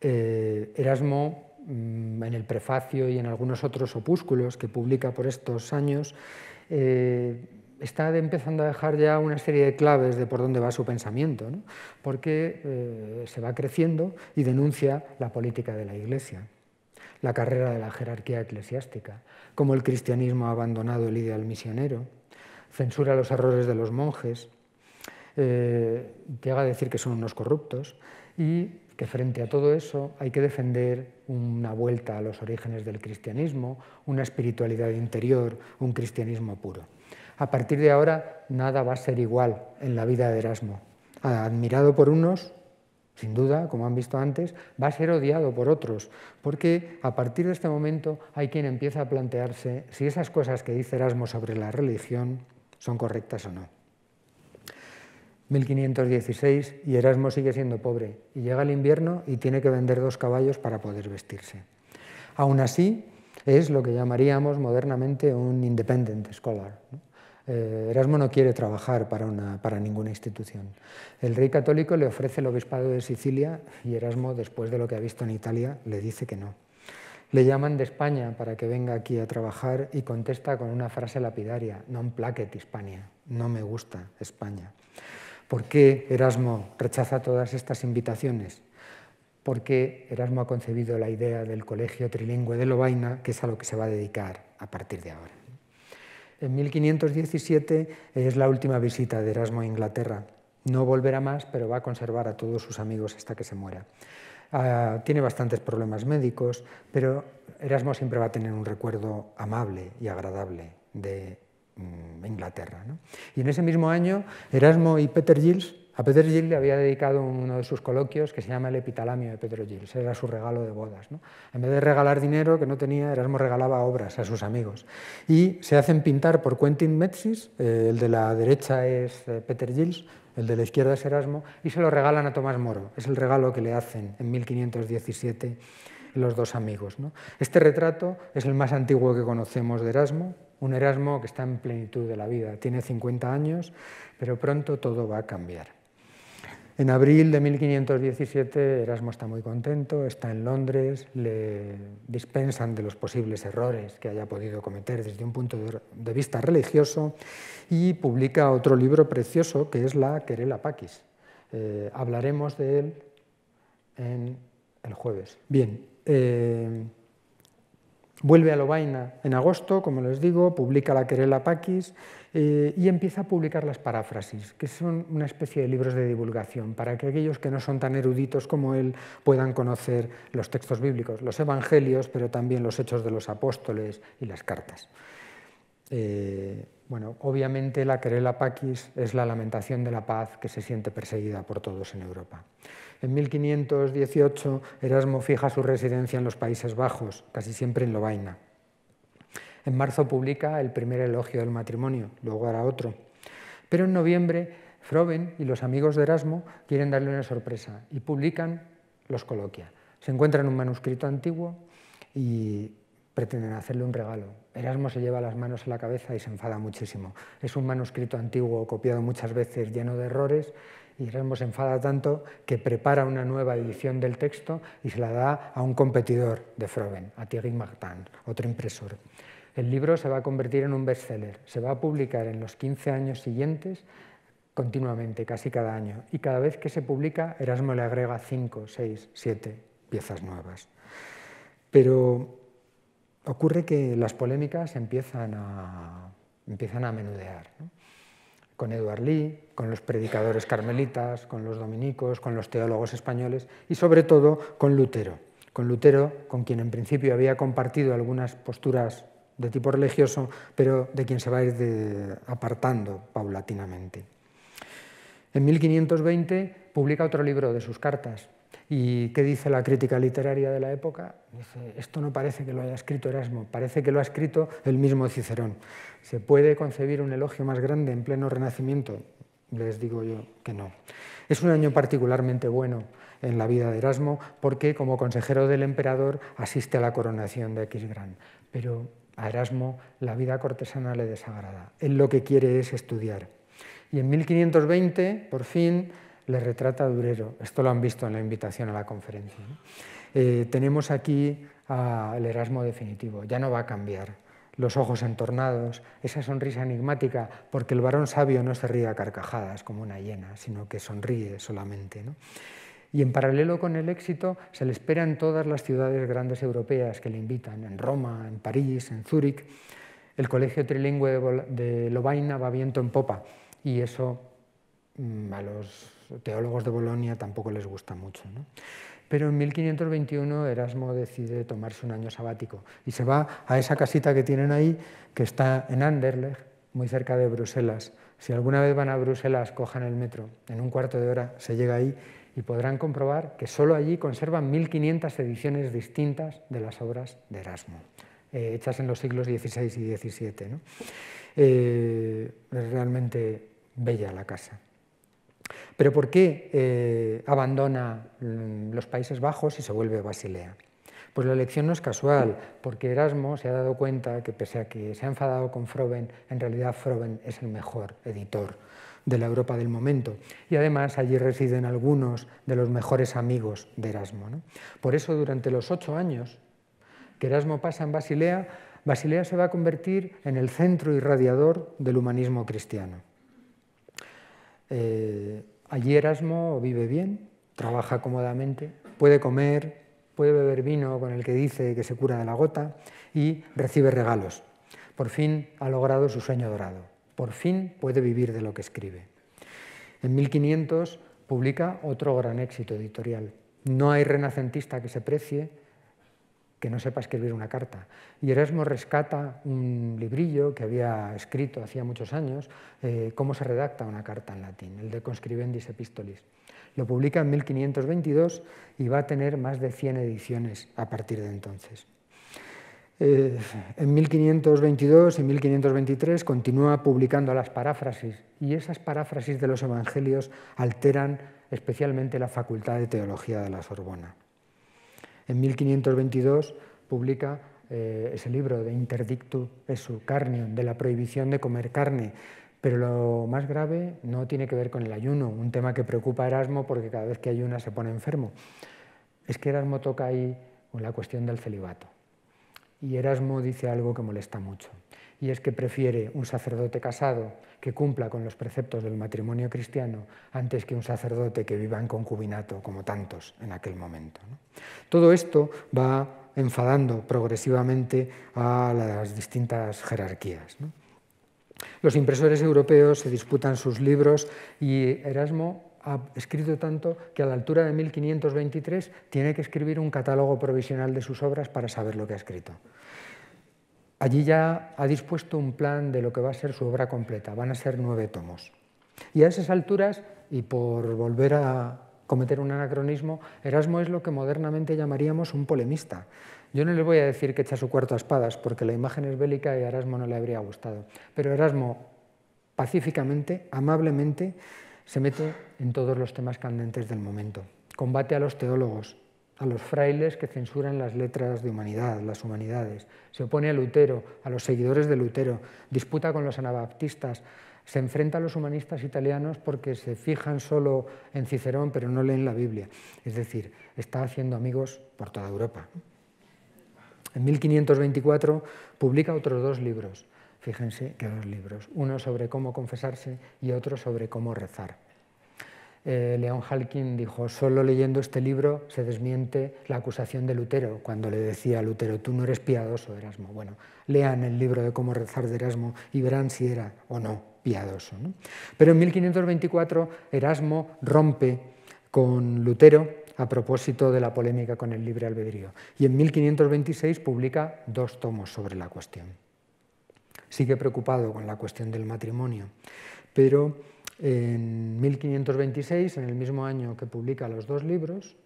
eh, Erasmo mm, en el prefacio y en algunos otros opúsculos que publica por estos años, eh, está empezando a dejar ya una serie de claves de por dónde va su pensamiento, porque eh, se va creciendo y denuncia la política de la Iglesia, la carrera de la jerarquía eclesiástica, cómo el cristianismo ha abandonado el ideal misionero, censura los errores de los monjes, llega eh, a decir que son unos corruptos y que frente a todo eso hay que defender una vuelta a los orígenes del cristianismo, una espiritualidad interior, un cristianismo puro. A partir de ahora nada va a ser igual en la vida de Erasmo. Admirado por unos, sin duda, como han visto antes, va a ser odiado por otros, porque a partir de este momento hay quien empieza a plantearse si esas cosas que dice Erasmo sobre la religión son correctas o no. 1516 y Erasmo sigue siendo pobre y llega el invierno y tiene que vender dos caballos para poder vestirse. Aún así, es lo que llamaríamos modernamente un independent scholar. ¿no? Eh, Erasmo no quiere trabajar para, ninguna institución. El rey católico le ofrece el obispado de Sicilia y Erasmo, después de lo que ha visto en Italia, le dice que no. Le llaman de España para que venga aquí a trabajar y contesta con una frase lapidaria, non placet Hispania, no me gusta España. ¿Por qué Erasmo rechaza todas estas invitaciones? Porque Erasmo ha concebido la idea del colegio trilingüe de Lovaina, que es a lo que se va a dedicar a partir de ahora. En 1517 es la última visita de Erasmo a Inglaterra. No volverá más, pero va a conservar a todos sus amigos hasta que se muera. Ah, tiene bastantes problemas médicos, pero Erasmo siempre va a tener un recuerdo amable y agradable de mm, Inglaterra. Y en ese mismo año, Erasmo y Peter Gilles a Peter Gilles le había dedicado uno de sus coloquios que se llama El epitalamio de Pedro Gil. era su regalo de bodas. En vez de regalar dinero que no tenía, Erasmo regalaba obras a sus amigos. Y se hacen pintar por Quentin Metzis, eh, el de la derecha es eh, Peter Gilles, el de la izquierda es Erasmo, y se lo regalan a Tomás Moro. Es el regalo que le hacen en 1517 los dos amigos. Este retrato es el más antiguo que conocemos de Erasmo, un Erasmo que está en plenitud de la vida. Tiene 50 años, pero pronto todo va a cambiar. En abril de 1517 Erasmo está muy contento, está en Londres, le dispensan de los posibles errores que haya podido cometer desde un punto de vista religioso y publica otro libro precioso que es la Querela Paquis. Eh, hablaremos de él el jueves. Bien, eh, Vuelve a Lobaina en agosto, como les digo, publica la querela Paquis eh, y empieza a publicar las paráfrasis, que son una especie de libros de divulgación para que aquellos que no son tan eruditos como él puedan conocer los textos bíblicos, los evangelios, pero también los hechos de los apóstoles y las cartas. Eh, bueno, obviamente la querela Paquis es la lamentación de la paz que se siente perseguida por todos en Europa. En 1518 Erasmo fija su residencia en los Países Bajos, casi siempre en Lovaina. En marzo publica el primer elogio del matrimonio, luego hará otro. Pero en noviembre Froben y los amigos de Erasmo quieren darle una sorpresa y publican los coloquia. Se encuentran un manuscrito antiguo y pretenden hacerle un regalo. Erasmo se lleva las manos a la cabeza y se enfada muchísimo. Es un manuscrito antiguo copiado muchas veces, lleno de errores, y Erasmo se enfada tanto que prepara una nueva edición del texto y se la da a un competidor de Froben, a Thierry Martin, otro impresor. El libro se va a convertir en un bestseller, se va a publicar en los 15 años siguientes continuamente, casi cada año, y cada vez que se publica Erasmo le agrega 5, 6, 7 piezas nuevas. Pero ocurre que las polémicas empiezan a, menudear con Eduard Lee, con los predicadores carmelitas, con los dominicos, con los teólogos españoles y sobre todo con Lutero. Con Lutero, con quien en principio había compartido algunas posturas de tipo religioso, pero de quien se va a ir apartando paulatinamente. En 1520 publica otro libro de sus cartas, ¿Y qué dice la crítica literaria de la época? Dice, esto no parece que lo haya escrito Erasmo, parece que lo ha escrito el mismo Cicerón. ¿Se puede concebir un elogio más grande en pleno renacimiento? Les digo yo que no. Es un año particularmente bueno en la vida de Erasmo porque como consejero del emperador asiste a la coronación de X Pero a Erasmo la vida cortesana le desagrada. Él lo que quiere es estudiar. Y en 1520, por fin, le retrata a Durero. Esto lo han visto en la invitación a la conferencia. Eh, tenemos aquí al Erasmo definitivo, ya no va a cambiar. Los ojos entornados, esa sonrisa enigmática, porque el varón sabio no se ríe a carcajadas como una hiena, sino que sonríe solamente. y en paralelo con el éxito se le espera en todas las ciudades grandes europeas que le invitan, en Roma, en París, en Zúrich. El Colegio Trilingüe de Lovaina va viento en popa y eso mm, a los teólogos de Bolonia tampoco les gusta mucho. Pero en 1521 Erasmo decide tomarse un año sabático y se va a esa casita que tienen ahí, que está en Anderlecht, muy cerca de Bruselas. Si alguna vez van a Bruselas, cojan el metro. En un cuarto de hora se llega ahí y podrán comprobar que solo allí conservan 1.500 ediciones distintas de las obras de Erasmo, eh, hechas en los siglos XVI y XVII. Eh, es realmente bella la casa. Pero ¿por qué eh, abandona mm, los Países Bajos y se vuelve Basilea? Pues la elección no es casual, porque Erasmo se ha dado cuenta que pese a que se ha enfadado con Froben, en realidad Froben es el mejor editor de la Europa del momento. Y además allí residen algunos de los mejores amigos de Erasmo. Por eso durante los ocho años que Erasmo pasa en Basilea, Basilea se va a convertir en el centro irradiador del humanismo cristiano. Eh, Allí Erasmo vive bien, trabaja cómodamente, puede comer, puede beber vino con el que dice que se cura de la gota y recibe regalos. Por fin ha logrado su sueño dorado. Por fin puede vivir de lo que escribe. En 1500 publica otro gran éxito editorial. No hay renacentista que se precie que no sepa escribir una carta. Y Erasmo rescata un librillo que había escrito hacía muchos años, eh, cómo se redacta una carta en latín, el de Conscribendis Epistolis. Lo publica en 1522 y va a tener más de 100 ediciones a partir de entonces. Eh, en 1522 y 1523 continúa publicando las paráfrasis y esas paráfrasis de los evangelios alteran especialmente la Facultad de Teología de la Sorbona. En 1522 publica eh, ese libro de Interdictu su Carnium, de la prohibición de comer carne. Pero lo más grave no tiene que ver con el ayuno, un tema que preocupa a Erasmo porque cada vez que ayuna se pone enfermo. Es que Erasmo toca ahí la cuestión del celibato. Y Erasmo dice algo que molesta mucho y es que prefiere un sacerdote casado que cumpla con los preceptos del matrimonio cristiano antes que un sacerdote que viva en concubinato, como tantos en aquel momento. Todo esto va enfadando progresivamente a las distintas jerarquías. Los impresores europeos se disputan sus libros y Erasmo ha escrito tanto que a la altura de 1523 tiene que escribir un catálogo provisional de sus obras para saber lo que ha escrito. Allí ya ha dispuesto un plan de lo que va a ser su obra completa, van a ser nueve tomos. Y a esas alturas, y por volver a cometer un anacronismo, Erasmo es lo que modernamente llamaríamos un polemista. Yo no le voy a decir que echa su cuarto a espadas, porque la imagen es bélica y a Erasmo no le habría gustado. Pero Erasmo, pacíficamente, amablemente, se mete en todos los temas candentes del momento. Combate a los teólogos, a los frailes que censuran las letras de humanidad, las humanidades. Se opone a Lutero, a los seguidores de Lutero, disputa con los anabaptistas, se enfrenta a los humanistas italianos porque se fijan solo en Cicerón pero no leen la Biblia. Es decir, está haciendo amigos por toda Europa. En 1524 publica otros dos libros. Fíjense que dos libros, uno sobre cómo confesarse y otro sobre cómo rezar. Eh, León Halkin dijo, solo leyendo este libro se desmiente la acusación de Lutero, cuando le decía a Lutero, tú no eres piadoso, Erasmo. Bueno, lean el libro de cómo rezar de Erasmo y verán si era o no piadoso. Pero en 1524 Erasmo rompe con Lutero a propósito de la polémica con el libre albedrío. Y en 1526 publica dos tomos sobre la cuestión. Sigue preocupado con la cuestión del matrimonio, pero en 1526, en el mismo año que publica los dos libros,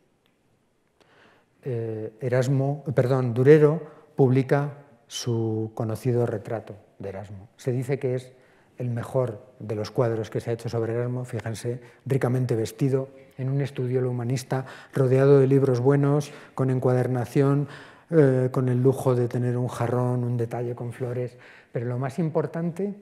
eh, Erasmo, perdón, Durero publica su conocido retrato de Erasmo. Se dice que es el mejor de los cuadros que se ha hecho sobre Erasmo, fíjense, ricamente vestido, en un estudio humanista, rodeado de libros buenos, con encuadernación, eh, con el lujo de tener un jarrón, un detalle con flores, pero lo más importante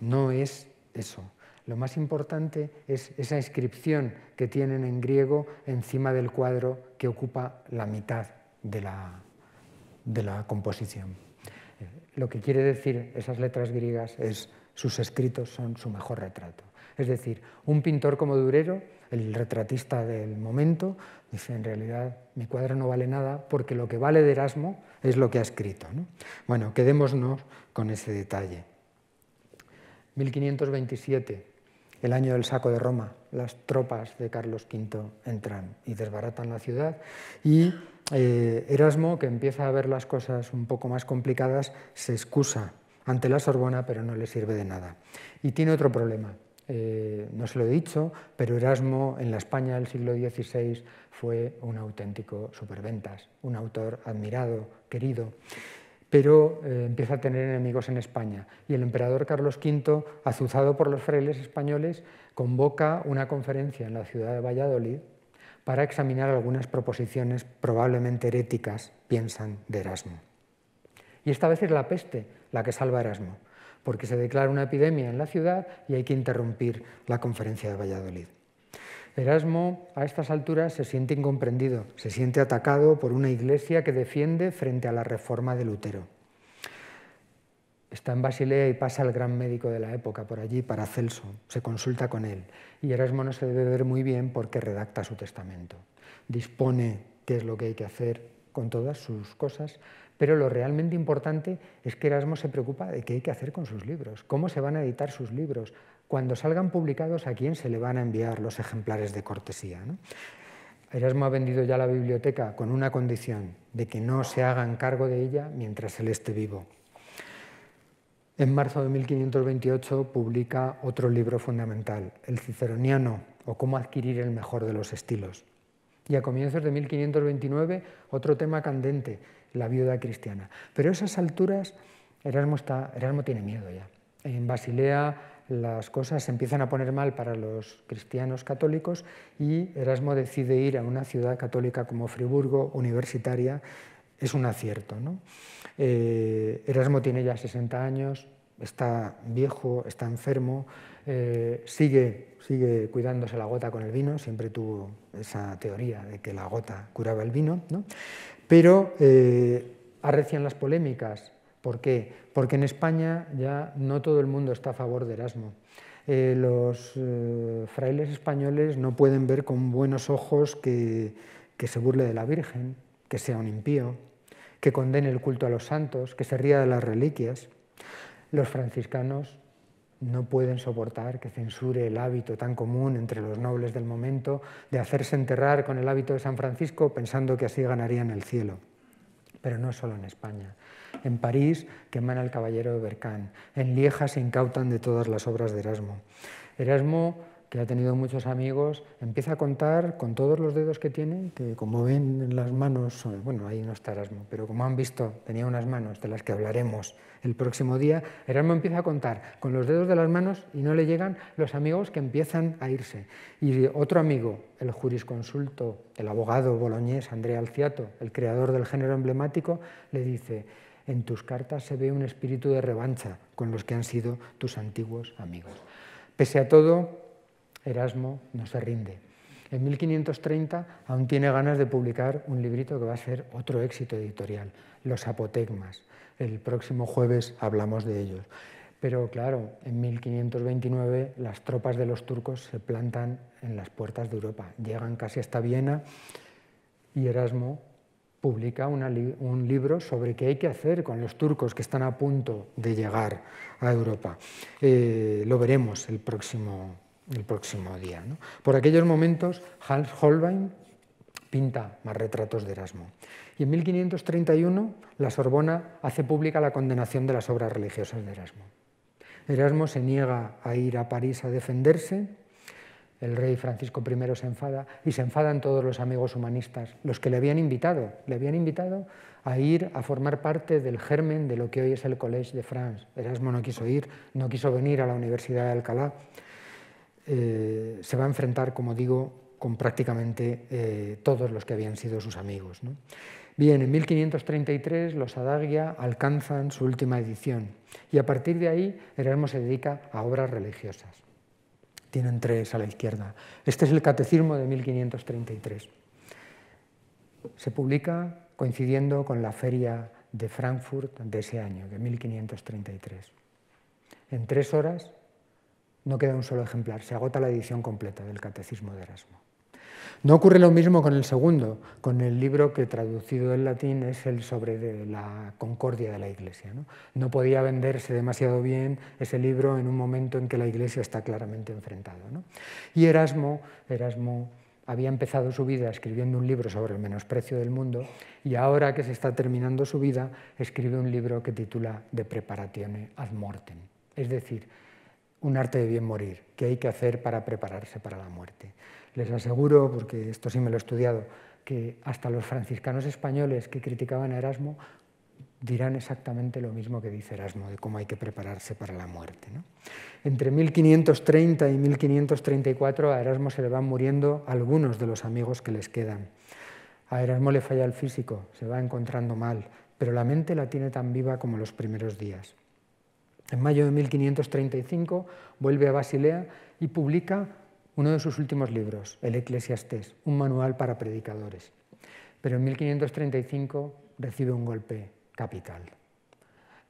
no es eso, lo más importante es esa inscripción que tienen en griego encima del cuadro que ocupa la mitad de la, composición. Eh, lo que quiere decir esas letras griegas es sus escritos son su mejor retrato. Es decir, un pintor como Durero, el retratista del momento, dice en realidad mi cuadro no vale nada porque lo que vale de Erasmo es lo que ha escrito. Bueno, quedémonos con ese detalle. 1527 el año del saco de Roma, las tropas de Carlos V entran y desbaratan la ciudad y eh, Erasmo, que empieza a ver las cosas un poco más complicadas, se excusa ante la Sorbona, pero no le sirve de nada. Y tiene otro problema. Eh, no se lo he dicho, pero Erasmo en la España del siglo XVI fue un auténtico superventas, un autor admirado, querido pero eh, empieza a tener enemigos en España. Y el emperador Carlos V, azuzado por los frailes españoles, convoca una conferencia en la ciudad de Valladolid para examinar algunas proposiciones probablemente heréticas, piensan, de Erasmo. Y esta vez es la peste la que salva a Erasmo, porque se declara una epidemia en la ciudad y hay que interrumpir la conferencia de Valladolid. Erasmo a estas alturas se siente incomprendido, se siente atacado por una iglesia que defiende frente a la reforma de Lutero. Está en Basilea y pasa al gran médico de la época por allí, para Celso, se consulta con él y Erasmo no se debe ver muy bien porque redacta su testamento. Dispone qué es lo que hay que hacer con todas sus cosas, pero lo realmente importante es que Erasmo se preocupa de qué hay que hacer con sus libros, cómo se van a editar sus libros, cuando salgan publicados a quién se le van a enviar los ejemplares de cortesía. Erasmo ha vendido ya la biblioteca con una condición, de que no se hagan cargo de ella mientras él esté vivo. En marzo de 1528 publica otro libro fundamental, El Ciceroniano, o Cómo adquirir el mejor de los estilos. Y a comienzos de 1529, otro tema candente, la viuda cristiana. Pero a esas alturas, Erasmo, Erasmo tiene miedo ya. En Basilea las cosas se empiezan a poner mal para los cristianos católicos y Erasmo decide ir a una ciudad católica como Friburgo, universitaria, es un acierto. ¿no? Eh, Erasmo tiene ya 60 años, está viejo, está enfermo, eh, sigue, sigue cuidándose la gota con el vino, siempre tuvo esa teoría de que la gota curaba el vino, pero eh, arrecian las polémicas ¿Por qué? Porque en España ya no todo el mundo está a favor de Erasmo. Eh, los eh, frailes españoles no pueden ver con buenos ojos que, que se burle de la Virgen, que sea un impío, que condene el culto a los santos, que se ría de las reliquias. Los franciscanos no pueden soportar que censure el hábito tan común entre los nobles del momento de hacerse enterrar con el hábito de San Francisco pensando que así ganarían el cielo. Pero no solo en España en París que queman el caballero de en Lieja se incautan de todas las obras de Erasmo. Erasmo, que ha tenido muchos amigos, empieza a contar con todos los dedos que tiene, que como ven en las manos, bueno, ahí no está Erasmo, pero como han visto, tenía unas manos de las que hablaremos el próximo día, Erasmo empieza a contar con los dedos de las manos y no le llegan los amigos que empiezan a irse. Y otro amigo, el jurisconsulto, el abogado boloñés Andrea Alciato, el creador del género emblemático, le dice, en tus cartas se ve un espíritu de revancha con los que han sido tus antiguos amigos. Pese a todo, Erasmo no se rinde. En 1530 aún tiene ganas de publicar un librito que va a ser otro éxito editorial, Los Apotegmas. El próximo jueves hablamos de ellos. Pero claro, en 1529 las tropas de los turcos se plantan en las puertas de Europa, llegan casi hasta Viena y Erasmo publica un libro sobre qué hay que hacer con los turcos que están a punto de llegar a Europa. Eh, lo veremos el próximo, el próximo día. Por aquellos momentos, Hans Holbein pinta más retratos de Erasmo. Y en 1531, la Sorbona hace pública la condenación de las obras religiosas de Erasmo. Erasmo se niega a ir a París a defenderse el rey Francisco I se enfada y se enfadan todos los amigos humanistas, los que le habían invitado, le habían invitado a ir a formar parte del germen de lo que hoy es el Collège de France. Erasmo no quiso ir, no quiso venir a la Universidad de Alcalá. Eh, se va a enfrentar, como digo, con prácticamente eh, todos los que habían sido sus amigos. Bien, en 1533 los Adagia alcanzan su última edición y a partir de ahí Erasmo se dedica a obras religiosas tienen tres a la izquierda. Este es el Catecismo de 1533. Se publica coincidiendo con la feria de Frankfurt de ese año, de 1533. En tres horas no queda un solo ejemplar, se agota la edición completa del Catecismo de Erasmo. No ocurre lo mismo con el segundo, con el libro que traducido del latín es el sobre la concordia de la Iglesia. ¿no? podía venderse demasiado bien ese libro en un momento en que la Iglesia está claramente enfrentada. Y Erasmo, Erasmo había empezado su vida escribiendo un libro sobre el menosprecio del mundo y ahora que se está terminando su vida escribe un libro que titula De preparatione ad mortem, es decir, un arte de bien morir, que hay que hacer para prepararse para la muerte. Les aseguro, porque esto sí me lo he estudiado, que hasta los franciscanos españoles que criticaban a Erasmo dirán exactamente lo mismo que dice Erasmo, de cómo hay que prepararse para la muerte. Entre 1530 y 1534 a Erasmo se le van muriendo algunos de los amigos que les quedan. A Erasmo le falla el físico, se va encontrando mal, pero la mente la tiene tan viva como los primeros días. En mayo de 1535 vuelve a Basilea y publica uno de sus últimos libros, El Eclesiastés, un manual para predicadores. Pero en 1535 recibe un golpe capital.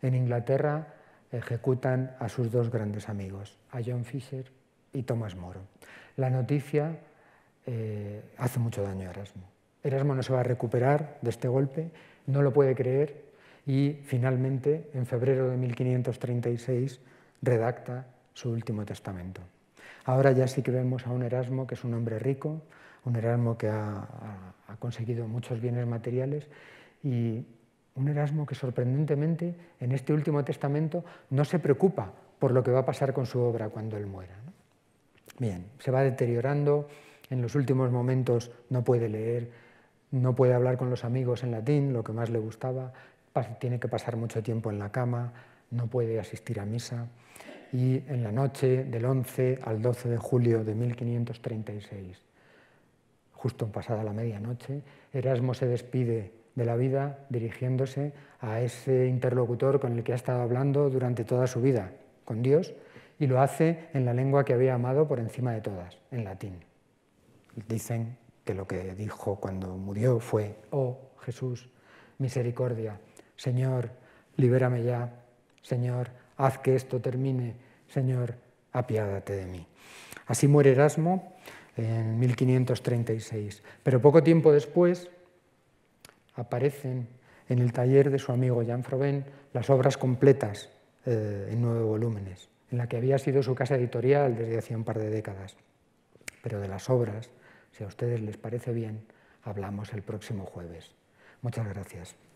En Inglaterra ejecutan a sus dos grandes amigos, a John Fisher y Thomas Moro. La noticia eh, hace mucho daño a Erasmo. Erasmo no se va a recuperar de este golpe, no lo puede creer y finalmente, en febrero de 1536, redacta su último testamento. Ahora ya sí que vemos a un Erasmo que es un hombre rico, un Erasmo que ha, conseguido muchos bienes materiales y un Erasmo que sorprendentemente en este último testamento no se preocupa por lo que va a pasar con su obra cuando él muera. Bien, se va deteriorando, en los últimos momentos no puede leer, no puede hablar con los amigos en latín, lo que más le gustaba, tiene que pasar mucho tiempo en la cama, no puede asistir a misa y en la noche del 11 al 12 de julio de 1536, justo pasada la medianoche, Erasmo se despide de la vida dirigiéndose a ese interlocutor con el que ha estado hablando durante toda su vida, con Dios, y lo hace en la lengua que había amado por encima de todas, en latín. Dicen que lo que dijo cuando murió fue, oh Jesús, misericordia, Señor, libérame ya, Señor, haz que esto termine, Señor, apiádate de mí. Así muere Erasmo en 1536, pero poco tiempo después aparecen en el taller de su amigo Jan Froben las obras completas eh, en nueve volúmenes, en la que había sido su casa editorial desde hacía un par de décadas. Pero de las obras, si a ustedes les parece bien, hablamos el próximo jueves. Muchas gracias.